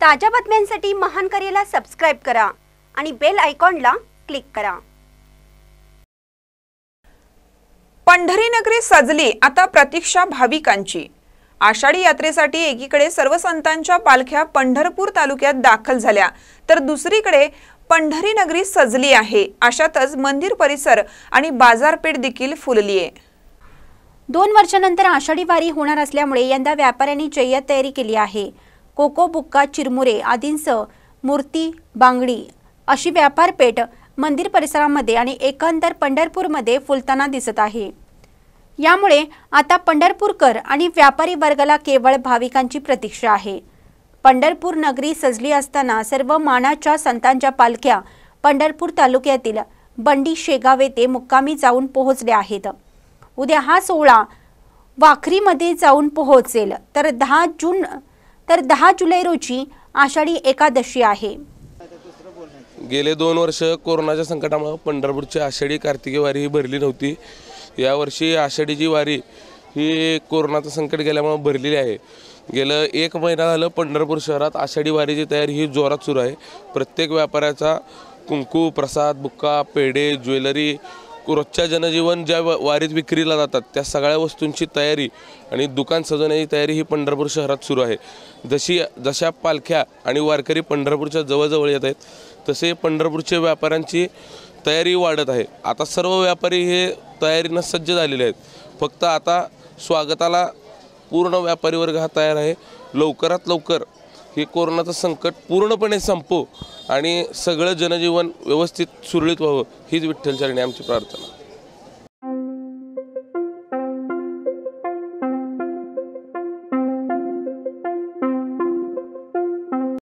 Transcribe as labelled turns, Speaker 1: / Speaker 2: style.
Speaker 1: ताज्या बातम्यांसाठी महान करेला सबस्क्राईब करा आणि बेल आयकॉनला क्लिक करा
Speaker 2: पंढरी नगरी सजली आता प्रतीक्षा भाविकांची आषाढी यात्रेसाठी एकीकडे सर्व संतांच्या पालख्या पंढरपूर तालुक्यात दाखल झाल्या तर दुसरीकडे पंढरी नगरी सजली आहे अशातच मंदिर परिसर आणि बाजारपेठ देखील फुलली आहे
Speaker 1: दोन वर्षानंतर आषाढी वारी होणार असल्यामुळे यंदा
Speaker 2: व्यापाऱ्यांनी जय्यत तयारी केली आहे
Speaker 1: कोको बुक्का चिरमुरे आदींसह मूर्ती बांगडी अशी व्यापारपेठ मंदिर परिसरामध्ये आणि एकंदर पंढरपूरमध्ये फुलताना दिसत आहे यामुळे आता पंढरपूरकर आणि व्यापारी वर्गाला केवळ भाविकांची प्रतीक्षा आहे पंढरपूर नगरी सजली असताना सर्व मानाच्या संतांच्या पालख्या पंढरपूर तालुक्यातील बंडी शेगाव येथे मुक्कामी जाऊन पोहोचल्या आहेत उद्या हा सोहळा वाखरीमध्ये जाऊन पोहोचेल तर दहा जून तर दहा जुलै रोजी आषाढी एकादशी आहे
Speaker 3: गेले दोन वर्ष कोरोनाच्या संकटामुळे पंढरपूरची आषाढी कार्तिकी वारी ही भरली नव्हती यावर्षी आषाढीची वारी ही कोरोनाचं संकट गेल्यामुळे भरलेली आहे गेलं एक महिना झालं पंढरपूर शहरात आषाढी वारीची तयारी ही जोरात सुरू आहे प्रत्येक व्यापाऱ्याचा कुंकू प्रसाद बुक्का पेढे ज्वेलरी रोजच्या जनजीवन ज्या वारीत विक्रीला जातात त्या सगळ्या वस्तूंची तयारी आणि दुकान सजवण्याची तयारी ही पंढरपूर शहरात सुरू आहे जशी जशा पालख्या आणि वारकरी पंढरपूरच्या जवळजवळ येत आहेत तसे पंढरपूरचे व्यापाऱ्यांची तयारी वाढत आहे आता सर्व व्यापारी हे तयारीनं सज्ज झालेले आहेत फक्त आता स्वागताला पूर्ण व्यापारी वर्ग हा तयार आहे लवकरात लवकर हे कोरोनाचं संकट पूर्णपणे संपो आणि सगळं जनजीवन व्यवस्थित सुरळीत व्हावं हीच विठ्ठलचरणी आमची प्रार्थना